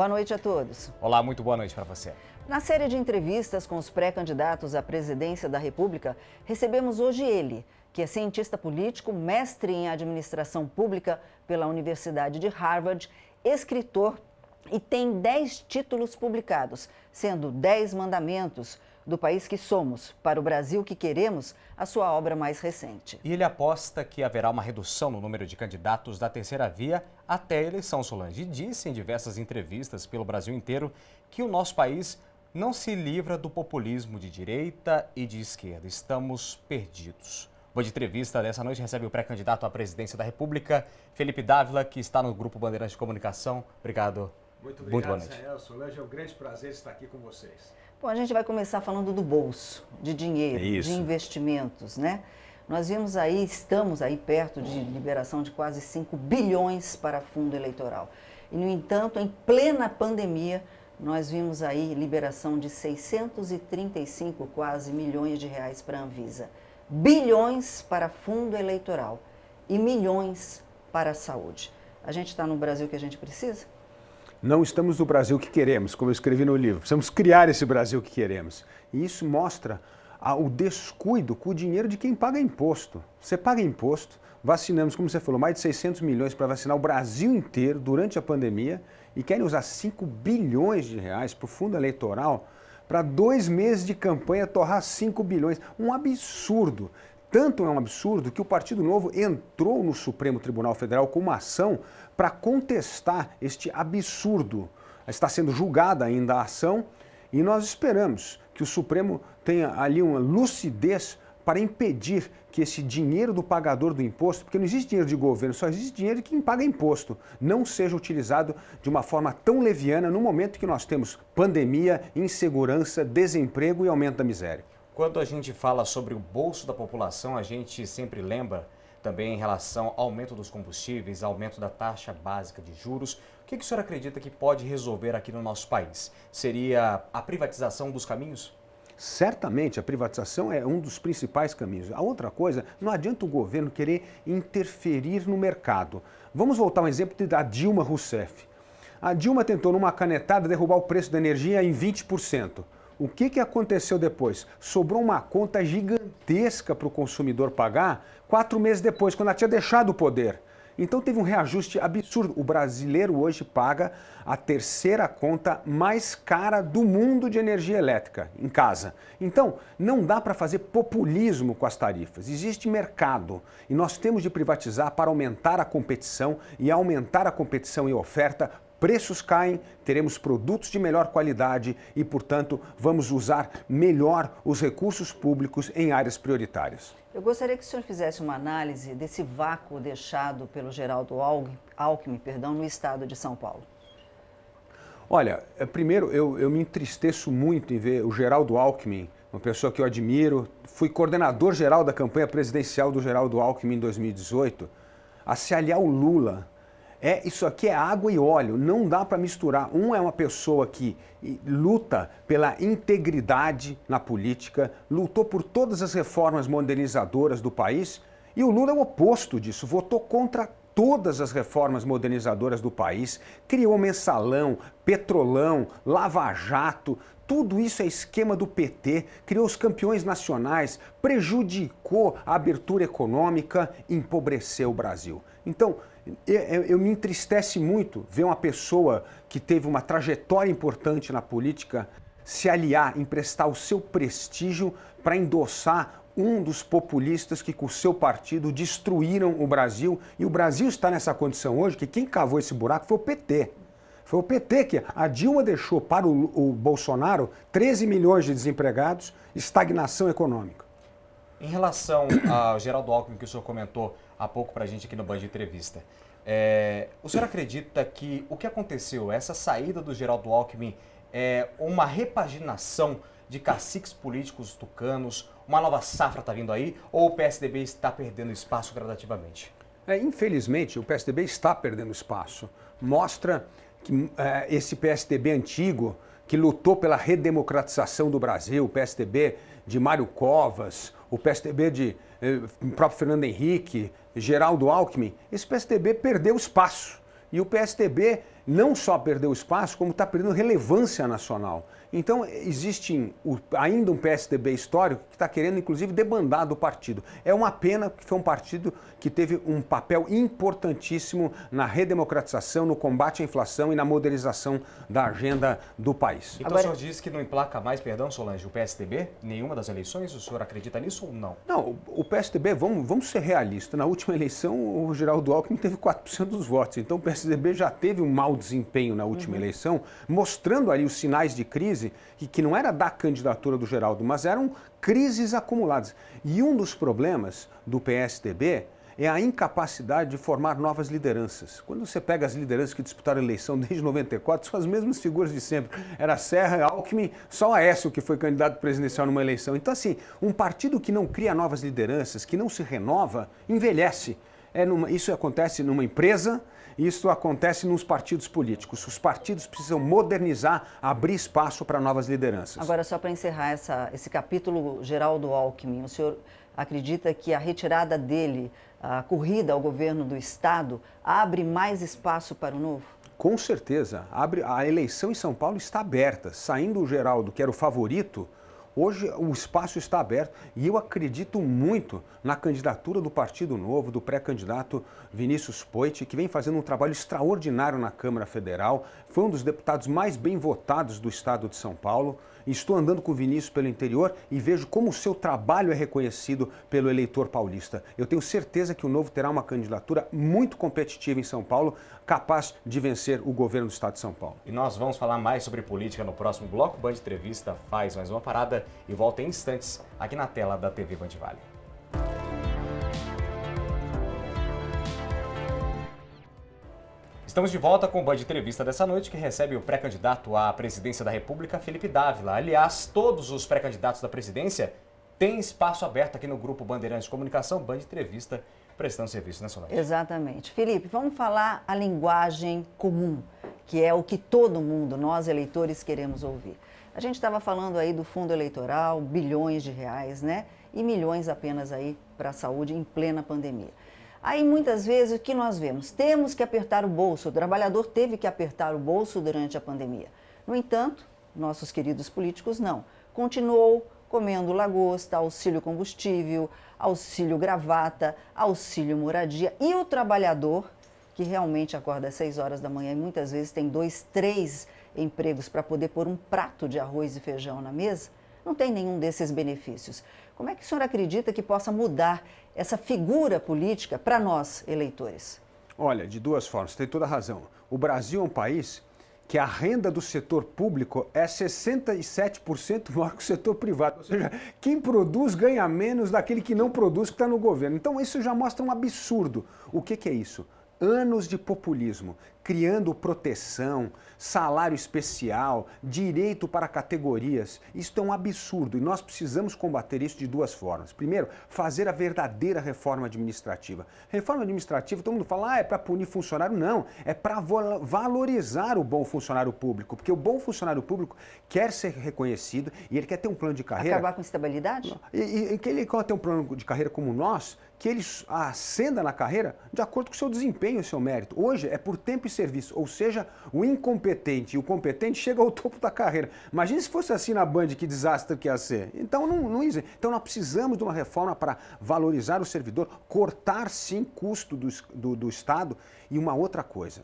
Boa noite a todos. Olá, muito boa noite para você. Na série de entrevistas com os pré-candidatos à presidência da República, recebemos hoje ele, que é cientista político, mestre em administração pública pela Universidade de Harvard, escritor e tem 10 títulos publicados, sendo 10 mandamentos, do país que somos para o Brasil que queremos, a sua obra mais recente. E ele aposta que haverá uma redução no número de candidatos da terceira via até a eleição. Solange disse em diversas entrevistas pelo Brasil inteiro que o nosso país não se livra do populismo de direita e de esquerda. Estamos perdidos. Boa de entrevista dessa noite recebe o pré-candidato à presidência da República, Felipe Dávila, que está no Grupo Bandeirantes de Comunicação. Obrigado. Muito obrigado, Muito boa noite. Israel. Solange, é um grande prazer estar aqui com vocês. Bom, a gente vai começar falando do bolso, de dinheiro, de investimentos, né? Nós vimos aí, estamos aí perto de liberação de quase 5 bilhões para fundo eleitoral. E, no entanto, em plena pandemia, nós vimos aí liberação de 635 quase milhões de reais para a Anvisa, bilhões para fundo eleitoral e milhões para a saúde. A gente está no Brasil que a gente precisa? Não estamos no Brasil que queremos, como eu escrevi no livro. Precisamos criar esse Brasil que queremos. E isso mostra o descuido com o dinheiro de quem paga imposto. Você paga imposto, vacinamos, como você falou, mais de 600 milhões para vacinar o Brasil inteiro durante a pandemia e querem usar 5 bilhões de reais para o fundo eleitoral para dois meses de campanha torrar 5 bilhões. Um absurdo. Tanto é um absurdo que o Partido Novo entrou no Supremo Tribunal Federal com uma ação para contestar este absurdo. Está sendo julgada ainda a ação e nós esperamos que o Supremo tenha ali uma lucidez para impedir que esse dinheiro do pagador do imposto, porque não existe dinheiro de governo, só existe dinheiro de quem paga imposto, não seja utilizado de uma forma tão leviana no momento que nós temos pandemia, insegurança, desemprego e aumento da miséria. Quando a gente fala sobre o bolso da população, a gente sempre lembra também em relação ao aumento dos combustíveis, aumento da taxa básica de juros. O que, que o senhor acredita que pode resolver aqui no nosso país? Seria a privatização dos caminhos? Certamente a privatização é um dos principais caminhos. A outra coisa, não adianta o governo querer interferir no mercado. Vamos voltar ao exemplo da Dilma Rousseff. A Dilma tentou, numa canetada, derrubar o preço da energia em 20%. O que, que aconteceu depois? Sobrou uma conta gigantesca para o consumidor pagar quatro meses depois, quando ela tinha deixado o poder. Então teve um reajuste absurdo. O brasileiro hoje paga a terceira conta mais cara do mundo de energia elétrica em casa. Então não dá para fazer populismo com as tarifas. Existe mercado e nós temos de privatizar para aumentar a competição e aumentar a competição e oferta preços caem, teremos produtos de melhor qualidade e, portanto, vamos usar melhor os recursos públicos em áreas prioritárias. Eu gostaria que o senhor fizesse uma análise desse vácuo deixado pelo Geraldo Alckmin perdão, no estado de São Paulo. Olha, é, primeiro eu, eu me entristeço muito em ver o Geraldo Alckmin, uma pessoa que eu admiro, fui coordenador geral da campanha presidencial do Geraldo Alckmin em 2018, a se aliar ao Lula é isso aqui é água e óleo, não dá para misturar. Um é uma pessoa que luta pela integridade na política, lutou por todas as reformas modernizadoras do país, e o Lula é o oposto disso, votou contra todas as reformas modernizadoras do país, criou mensalão, petrolão, lava-jato, tudo isso é esquema do PT, criou os campeões nacionais, prejudicou a abertura econômica, empobreceu o Brasil. Então, eu, é, eu, eu, me entristece muito ver uma pessoa que teve uma trajetória importante na política se aliar, emprestar o seu prestígio para endossar um dos populistas que com o seu partido destruíram o Brasil. E o Brasil está nessa condição hoje que quem cavou esse buraco foi o PT. Foi o PT que a Dilma deixou para o, o Bolsonaro 13 milhões de desempregados, estagnação econômica. Em relação ao Geraldo Alckmin que o senhor comentou, há pouco para a gente aqui no Band de Entrevista. É, o senhor acredita que o que aconteceu, essa saída do Geraldo Alckmin, é uma repaginação de caciques políticos tucanos? Uma nova safra está vindo aí? Ou o PSDB está perdendo espaço gradativamente? É, infelizmente, o PSDB está perdendo espaço. Mostra que é, esse PSDB antigo, que lutou pela redemocratização do Brasil, o PSDB de Mário Covas, o PSDB de eh, próprio Fernando Henrique, Geraldo Alckmin, esse PSDB perdeu espaço. E o PSDB não só perdeu espaço, como está perdendo relevância nacional. Então, existe ainda um PSDB histórico que está querendo, inclusive, debandar do partido. É uma pena que foi um partido que teve um papel importantíssimo na redemocratização, no combate à inflação e na modernização da agenda do país. Então, Agora... o senhor diz que não emplaca mais, perdão, Solange, o PSDB? Nenhuma das eleições? O senhor acredita nisso ou não? Não, o PSDB, vamos, vamos ser realistas, na última eleição o Geraldo Alckmin teve 4% dos votos. Então, o PSDB já teve um mau desempenho na última uhum. eleição, mostrando ali os sinais de crise crise, e que não era da candidatura do Geraldo, mas eram crises acumuladas. E um dos problemas do PSDB é a incapacidade de formar novas lideranças. Quando você pega as lideranças que disputaram a eleição desde 94, são as mesmas figuras de sempre. Era Serra, Alckmin, só Aécio que foi candidato presidencial numa eleição. Então, assim, um partido que não cria novas lideranças, que não se renova, envelhece. É numa, isso acontece numa empresa, isso acontece nos partidos políticos. Os partidos precisam modernizar, abrir espaço para novas lideranças. Agora, só para encerrar essa, esse capítulo geral do Alckmin, o senhor acredita que a retirada dele, a corrida ao governo do Estado, abre mais espaço para o novo? Com certeza. Abre, a eleição em São Paulo está aberta. Saindo o Geraldo, que era o favorito, Hoje o espaço está aberto e eu acredito muito na candidatura do Partido Novo, do pré-candidato Vinícius Poit, que vem fazendo um trabalho extraordinário na Câmara Federal. Foi um dos deputados mais bem votados do estado de São Paulo. Estou andando com o Vinícius pelo interior e vejo como o seu trabalho é reconhecido pelo eleitor paulista. Eu tenho certeza que o Novo terá uma candidatura muito competitiva em São Paulo, capaz de vencer o governo do Estado de São Paulo. E nós vamos falar mais sobre política no próximo bloco. Band Entrevista faz mais uma parada e volta em instantes aqui na tela da TV Band Vale. Estamos de volta com o Band Entrevista dessa noite, que recebe o pré-candidato à presidência da República, Felipe Dávila. Aliás, todos os pré-candidatos da presidência têm espaço aberto aqui no Grupo Bandeirantes de Comunicação, Band Entrevista, prestando serviço, né, Solange? Exatamente. Felipe, vamos falar a linguagem comum, que é o que todo mundo, nós eleitores, queremos ouvir. A gente estava falando aí do fundo eleitoral, bilhões de reais, né? E milhões apenas aí para a saúde em plena pandemia. Aí muitas vezes o que nós vemos? Temos que apertar o bolso, o trabalhador teve que apertar o bolso durante a pandemia. No entanto, nossos queridos políticos não. Continuou comendo lagosta, auxílio combustível, auxílio gravata, auxílio moradia e o trabalhador que realmente acorda às 6 horas da manhã e muitas vezes tem dois, três empregos para poder pôr um prato de arroz e feijão na mesa, não tem nenhum desses benefícios. Como é que o senhor acredita que possa mudar essa figura política para nós, eleitores? Olha, de duas formas, tem toda a razão. O Brasil é um país que a renda do setor público é 67% maior que o setor privado. Ou seja, quem produz ganha menos daquele que não produz, que está no governo. Então, isso já mostra um absurdo. O que, que é isso? anos de populismo, criando proteção, salário especial, direito para categorias. Isto é um absurdo e nós precisamos combater isso de duas formas. Primeiro, fazer a verdadeira reforma administrativa. Reforma administrativa, todo mundo fala, ah, é para punir funcionário. Não, é para valorizar o bom funcionário público, porque o bom funcionário público quer ser reconhecido e ele quer ter um plano de carreira. Acabar com estabilidade? E, e, e que ele quer ter um plano de carreira como nós, que ele ascenda na carreira de acordo com o seu desempenho e seu mérito. Hoje é por tempo e serviço, ou seja, o incompetente e o competente chega ao topo da carreira. Imagina se fosse assim na Band, que desastre que ia ser. Então não, não ia Então nós precisamos de uma reforma para valorizar o servidor, cortar sim custo do, do, do Estado. E uma outra coisa,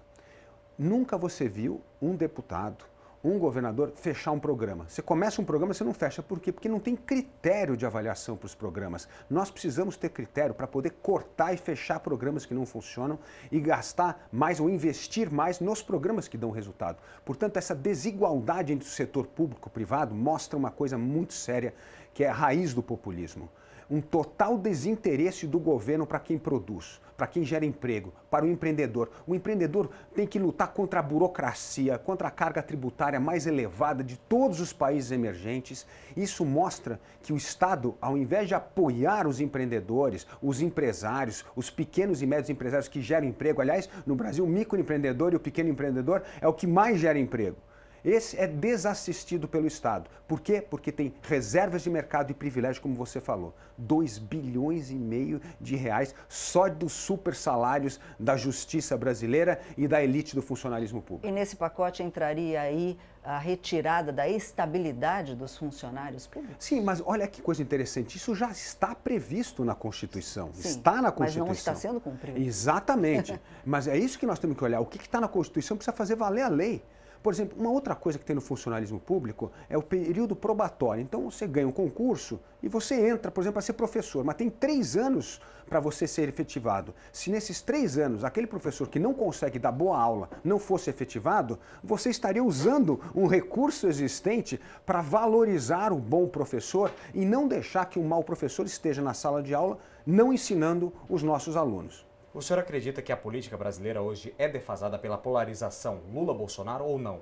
nunca você viu um deputado um governador fechar um programa. Você começa um programa, você não fecha. Por quê? Porque não tem critério de avaliação para os programas. Nós precisamos ter critério para poder cortar e fechar programas que não funcionam e gastar mais ou investir mais nos programas que dão resultado. Portanto, essa desigualdade entre o setor público e privado mostra uma coisa muito séria, que é a raiz do populismo um total desinteresse do governo para quem produz, para quem gera emprego, para o empreendedor. O empreendedor tem que lutar contra a burocracia, contra a carga tributária mais elevada de todos os países emergentes. Isso mostra que o Estado, ao invés de apoiar os empreendedores, os empresários, os pequenos e médios empresários que geram emprego, aliás, no Brasil, o microempreendedor e o pequeno empreendedor é o que mais gera emprego. Esse é desassistido pelo Estado. Por quê? Porque tem reservas de mercado e privilégio, como você falou. 2 bilhões e meio de reais só dos super salários da justiça brasileira e da elite do funcionalismo público. E nesse pacote entraria aí a retirada da estabilidade dos funcionários públicos? Sim, mas olha que coisa interessante. Isso já está previsto na Constituição. Sim, está na Constituição. Mas não está sendo cumprido. Exatamente. mas é isso que nós temos que olhar. O que está na Constituição precisa fazer valer a lei. Por exemplo, uma outra coisa que tem no funcionalismo público é o período probatório. Então você ganha um concurso e você entra, por exemplo, para ser professor, mas tem três anos para você ser efetivado. Se nesses três anos aquele professor que não consegue dar boa aula não fosse efetivado, você estaria usando um recurso existente para valorizar o bom professor e não deixar que um mau professor esteja na sala de aula não ensinando os nossos alunos. O senhor acredita que a política brasileira hoje é defasada pela polarização Lula-Bolsonaro ou não?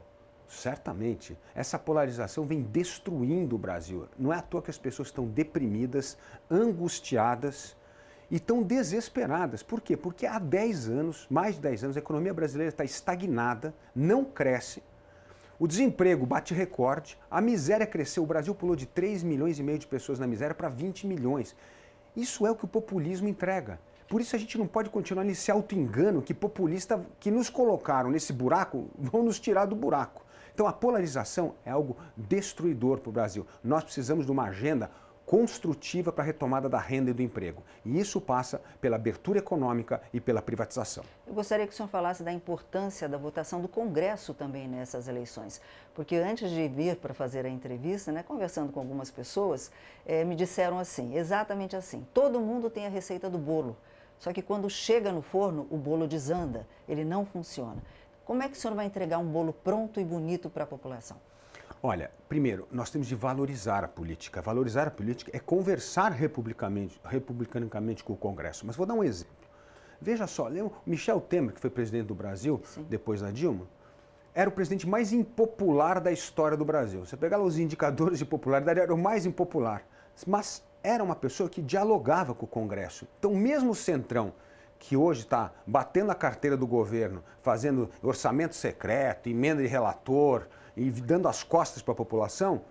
Certamente. Essa polarização vem destruindo o Brasil. Não é à toa que as pessoas estão deprimidas, angustiadas e estão desesperadas. Por quê? Porque há 10 anos, mais de 10 anos, a economia brasileira está estagnada, não cresce, o desemprego bate recorde, a miséria cresceu, o Brasil pulou de 3 milhões e meio de pessoas na miséria para 20 milhões. Isso é o que o populismo entrega. Por isso a gente não pode continuar nesse auto-engano que populista que nos colocaram nesse buraco vão nos tirar do buraco. Então a polarização é algo destruidor para o Brasil. Nós precisamos de uma agenda construtiva para a retomada da renda e do emprego. E isso passa pela abertura econômica e pela privatização. Eu gostaria que o senhor falasse da importância da votação do Congresso também nessas eleições, porque antes de vir para fazer a entrevista, né, conversando com algumas pessoas, eh, me disseram assim, exatamente assim, todo mundo tem a receita do bolo, só que quando chega no forno, o bolo desanda, ele não funciona. Como é que o senhor vai entregar um bolo pronto e bonito para a população? Olha, primeiro, nós temos de valorizar a política. Valorizar a política é conversar republicamente, republicanicamente com o Congresso. Mas vou dar um exemplo. Veja só, lembra Michel Temer, que foi presidente do Brasil Sim. depois da Dilma? Era o presidente mais impopular da história do Brasil. Você pegar os indicadores de popularidade, era o mais impopular. Mas era uma pessoa que dialogava com o Congresso. Então, mesmo o Centrão, que hoje está batendo a carteira do governo, fazendo orçamento secreto, emenda de relator, e dando as costas para a população,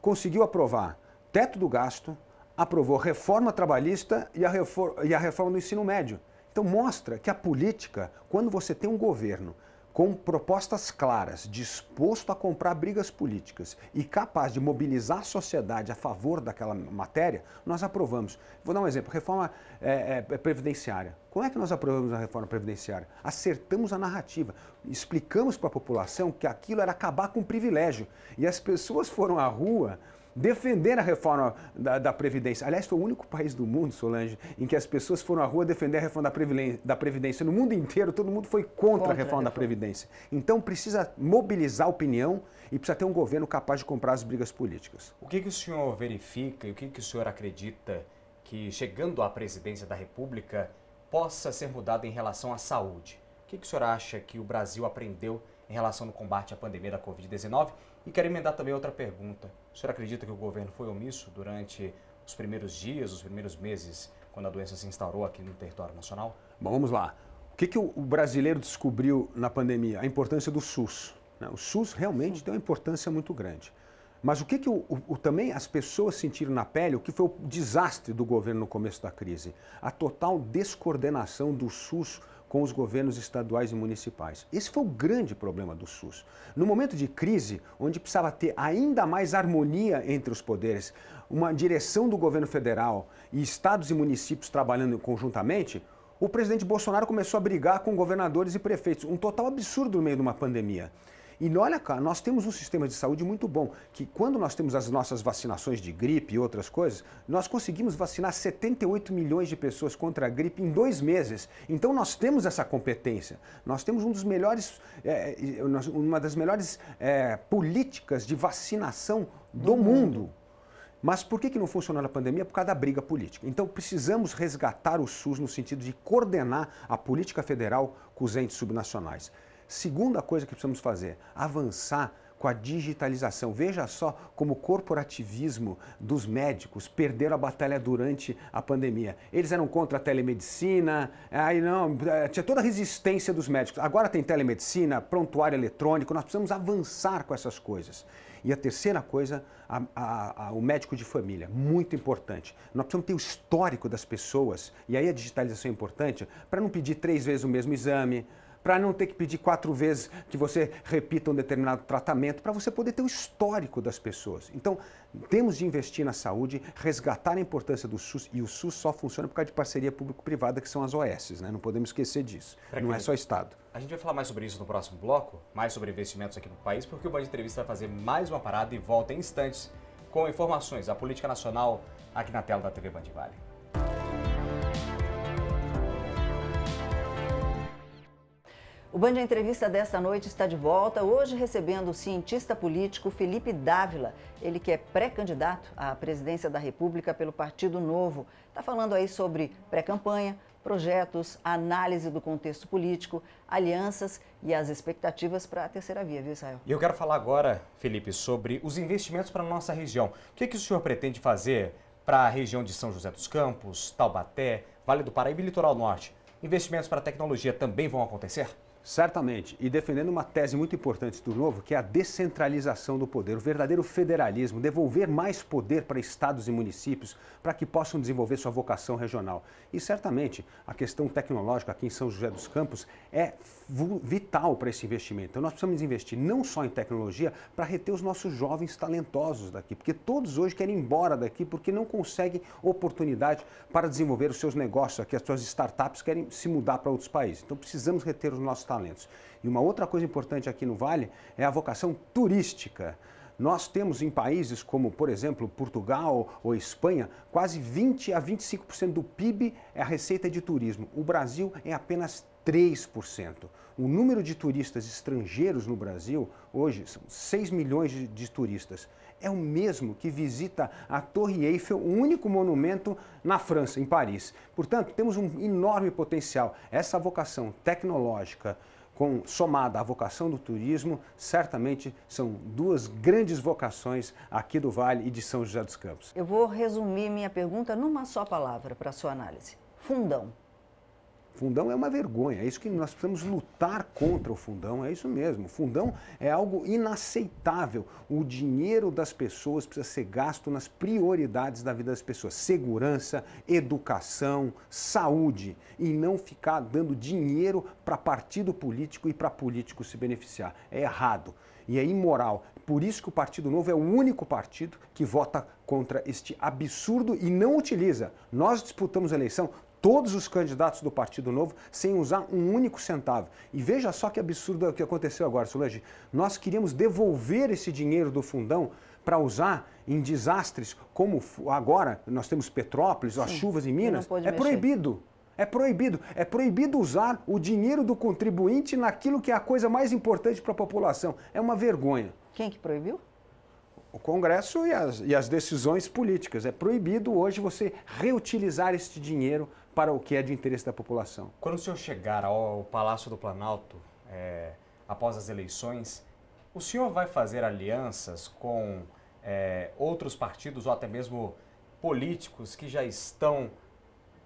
conseguiu aprovar teto do gasto, aprovou reforma trabalhista e a reforma, e a reforma do ensino médio. Então mostra que a política, quando você tem um governo com propostas claras, disposto a comprar brigas políticas e capaz de mobilizar a sociedade a favor daquela matéria, nós aprovamos. Vou dar um exemplo: reforma é, é, é, previdenciária. Como é que nós aprovamos a reforma previdenciária? Acertamos a narrativa, explicamos para a população que aquilo era acabar com o privilégio. E as pessoas foram à rua defender a reforma da, da Previdência. Aliás, foi o único país do mundo, Solange, em que as pessoas foram à rua defender a reforma da Previdência. Da Previdência. No mundo inteiro, todo mundo foi contra, contra a, reforma a reforma da Previdência. Então, precisa mobilizar a opinião e precisa ter um governo capaz de comprar as brigas políticas. O que, que o senhor verifica e o que, que o senhor acredita que, chegando à presidência da República, possa ser mudado em relação à saúde? O que, que o senhor acha que o Brasil aprendeu em relação ao combate à pandemia da Covid-19 e quero emendar também outra pergunta. O senhor acredita que o governo foi omisso durante os primeiros dias, os primeiros meses, quando a doença se instaurou aqui no território nacional? Bom, vamos lá. O que, que o brasileiro descobriu na pandemia? A importância do SUS. Né? O SUS realmente Sim. tem uma importância muito grande. Mas o que, que o, o, também as pessoas sentiram na pele, o que foi o desastre do governo no começo da crise? A total descoordenação do SUS com os governos estaduais e municipais. Esse foi o grande problema do SUS. No momento de crise, onde precisava ter ainda mais harmonia entre os poderes, uma direção do governo federal e estados e municípios trabalhando conjuntamente, o presidente Bolsonaro começou a brigar com governadores e prefeitos. Um total absurdo no meio de uma pandemia. E olha cá, nós temos um sistema de saúde muito bom, que quando nós temos as nossas vacinações de gripe e outras coisas, nós conseguimos vacinar 78 milhões de pessoas contra a gripe em dois meses. Então nós temos essa competência. Nós temos um dos melhores, é, é uma das melhores é, políticas de vacinação do, do mundo. mundo. Mas por que, que não funcionou na pandemia? Por causa da briga política. Então precisamos resgatar o SUS no sentido de coordenar a política federal com os entes subnacionais. Segunda coisa que precisamos fazer: avançar com a digitalização. Veja só como o corporativismo dos médicos perderam a batalha durante a pandemia. Eles eram contra a telemedicina, aí não, é, tinha toda a resistência dos médicos. Agora tem telemedicina, prontuário eletrônico, nós precisamos avançar com essas coisas. E a terceira coisa, a, a, a, o médico de família, muito importante. Nós precisamos ter o histórico das pessoas, e aí a digitalização é importante, para não pedir três vezes o mesmo exame, para não ter que pedir quatro vezes que você repita um determinado tratamento, para você poder ter o histórico das pessoas. Então, temos de investir na saúde, resgatar a importância do SUS, e o SUS só funciona por causa de parceria público-privada, que são as OS, né? Não podemos esquecer disso. Pra não que... é só Estado. A gente vai falar mais sobre isso no próximo bloco, mais sobre investimentos aqui no país, porque o Band Entrevista vai fazer mais uma parada e volta em instantes com informações da política nacional aqui na tela da TV Band Vale. O Band a Entrevista desta noite está de volta, hoje recebendo o cientista político Felipe Dávila, ele que é pré-candidato à presidência da República pelo Partido Novo. Está falando aí sobre pré-campanha, projetos, análise do contexto político, alianças e as expectativas para a terceira via, viu, Israel? E eu quero falar agora, Felipe, sobre os investimentos para a nossa região. O que, é que o senhor pretende fazer para a região de São José dos Campos, Taubaté, Vale do Paraíba e Litoral Norte? Investimentos para a tecnologia também vão acontecer? Certamente, e defendendo uma tese muito importante do novo, que é a descentralização do poder, o verdadeiro federalismo, devolver mais poder para estados e municípios para que possam desenvolver sua vocação regional. E certamente, a questão tecnológica aqui em São José dos Campos é vital para esse investimento. Então, nós precisamos investir não só em tecnologia para reter os nossos jovens talentosos daqui, porque todos hoje querem ir embora daqui porque não conseguem oportunidade para desenvolver os seus negócios aqui, as suas startups querem se mudar para outros países. Então, precisamos reter os nossos talentos. E uma outra coisa importante aqui no Vale é a vocação turística. Nós temos em países como, por exemplo, Portugal ou Espanha, quase 20 a 25% do PIB é a receita de turismo. O Brasil é apenas 3%. O número de turistas estrangeiros no Brasil, hoje, são 6 milhões de, de, turistas. É o mesmo que visita a Torre Eiffel, o único monumento na França, em Paris. Portanto, temos um enorme potencial. Essa vocação tecnológica, com, somada à vocação do turismo, certamente são duas grandes vocações aqui do Vale e de São José dos Campos. Eu vou resumir minha pergunta numa só palavra para a sua análise: fundão. Fundão é uma vergonha, é isso que nós precisamos lutar contra o fundão, é isso mesmo. O fundão é algo inaceitável. O dinheiro das pessoas precisa ser gasto nas prioridades da vida das pessoas: segurança, educação, saúde, e não ficar dando dinheiro para partido político e para político se beneficiar. É errado e é imoral. Por isso que o Partido Novo é o único partido que vota contra este absurdo e não utiliza. Nós disputamos a eleição todos os candidatos do Partido Novo sem usar um único centavo. E veja só que absurdo o que aconteceu agora, Solange. Nós queríamos devolver esse dinheiro do fundão para usar em desastres como agora nós temos Petrópolis, Sim, as chuvas em Minas. É mexer. proibido. É proibido. É proibido usar o dinheiro do contribuinte naquilo que é a coisa mais importante para a população. É uma vergonha. Quem que proibiu? o Congresso e as, e as decisões políticas. É proibido hoje você reutilizar este dinheiro para o que é de interesse da população. Quando o senhor chegar ao Palácio do Planalto, é, após as eleições, o senhor vai fazer alianças com é, outros partidos ou até mesmo políticos que já estão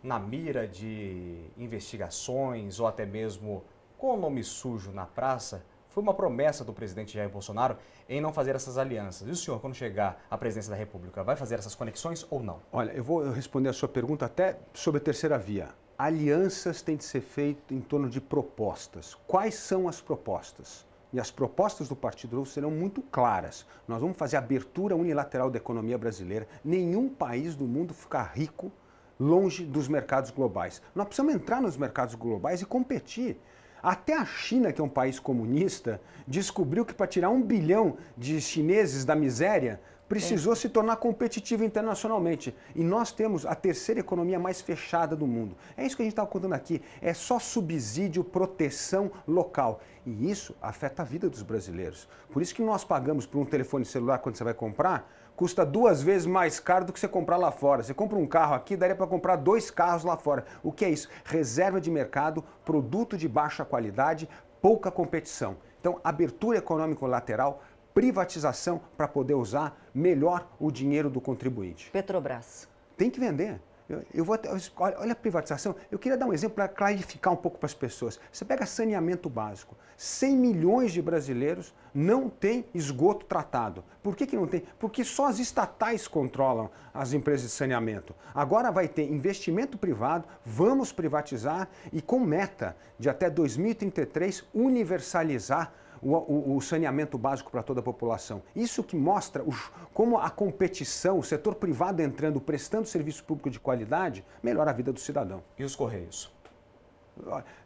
na mira de investigações ou até mesmo com o nome sujo na praça? Foi uma promessa do presidente Jair Bolsonaro em não fazer essas alianças. E o senhor, quando chegar à presidência da República, vai fazer essas conexões ou não? Olha, eu vou responder a sua pergunta até sobre a terceira via. Alianças têm de ser feitas em torno de propostas. Quais são as propostas? e as propostas do Partido Novo serão muito claras. Nós vamos fazer abertura unilateral da economia brasileira. Nenhum país do mundo ficar rico longe dos mercados globais. Nós precisamos entrar nos mercados globais e competir. Até a China, que é um país comunista, descobriu que para tirar um bilhão de chineses da miséria, precisou se tornar competitiva internacionalmente. E nós temos a terceira economia mais fechada do mundo. É isso que a gente está contando aqui. É só subsídio, proteção local. E isso afeta a vida dos brasileiros. Por isso que nós pagamos por um telefone celular quando você vai comprar, custa duas vezes mais caro do que você comprar lá fora. Você compra um carro aqui, daria para comprar dois carros lá fora. O que é isso? Reserva de mercado, produto de baixa qualidade, pouca competição. Então, abertura econômica lateral privatização para poder usar melhor o dinheiro do contribuinte. Petrobras. Tem que vender. Eu, eu vou até, olha, a privatização. Eu queria dar um exemplo para clarificar um pouco para as pessoas. Você pega saneamento básico. 100 milhões de brasileiros não têm esgoto tratado. Por que, que não tem? Porque só as estatais controlam as empresas de saneamento. Agora vai ter investimento privado, vamos privatizar e com meta de até 2033 universalizar o, o saneamento básico para toda a população. Isso que mostra como a competição, o setor privado entrando, prestando serviço público de qualidade, melhora a vida do cidadão. E os Correios?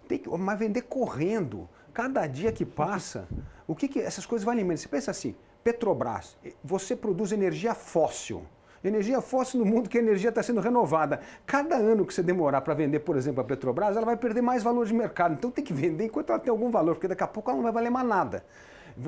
Tem que, mas vender correndo. Cada dia que passa, o que, que essas coisas valem menos? Você pensa assim, Petrobras, eh, você produz energia fóssil Energia fóssil no mundo que a energia está sendo renovada. Cada ano que você demorar para vender, por exemplo, a Petrobras, ela vai perder mais valor de mercado. Então tem que vender enquanto ela tem algum valor, porque daqui a pouco ela não vai valer mais nada.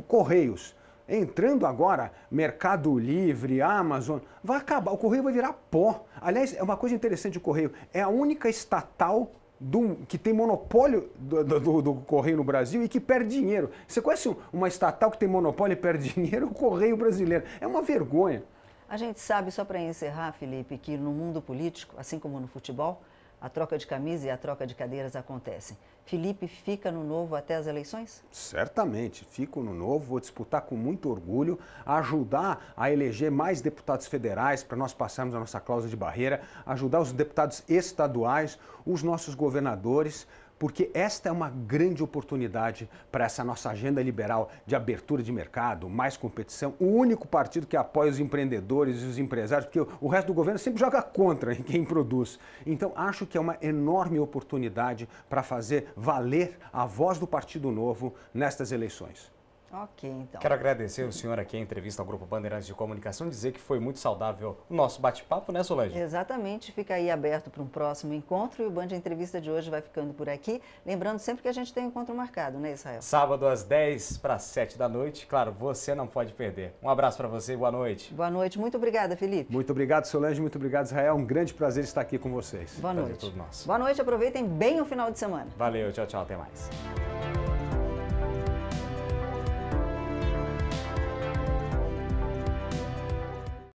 Correios. Entrando agora, Mercado Livre, Amazon, vai acabar, o correio vai virar pó. Aliás, é uma coisa interessante o correio, é a única estatal do, que tem monopólio do, do, do, correio no Brasil e que perde dinheiro. Você conhece uma estatal que tem monopólio e perde dinheiro? O correio brasileiro. É uma vergonha. A gente sabe, só para encerrar, Felipe, que no mundo político, assim como no futebol, a troca de camisa e a troca de cadeiras acontecem. Felipe fica no novo até as eleições? Certamente, fico no novo, vou disputar com muito orgulho, ajudar a eleger mais deputados federais para nós passarmos a nossa cláusula de barreira, ajudar os deputados estaduais, os nossos governadores, porque esta é uma grande oportunidade para essa nossa agenda liberal de abertura de mercado, mais competição. O único partido que apoia os empreendedores e os empresários, porque o resto do governo sempre joga contra quem produz. Então, acho que é uma enorme oportunidade para fazer valer a voz do Partido Novo nestas eleições. Ok, então. Quero agradecer o senhor aqui a entrevista ao Grupo Bandeirantes de Comunicação, dizer que foi muito saudável o nosso bate-papo, né, Solange? Exatamente, fica aí aberto para um próximo encontro e o Band Entrevista de hoje vai ficando por aqui. Lembrando sempre que a gente tem um encontro marcado, né, Israel? Sábado às 10 para 7 da noite, claro, você não pode perder. Um abraço para você e boa noite. Boa noite, muito obrigada, Felipe. Muito obrigado, Solange, muito obrigado, Israel. Um grande prazer estar aqui com vocês. Boa prazer noite. Todo nosso. Boa noite, aproveitem bem o final de semana. Valeu, tchau, tchau, até mais.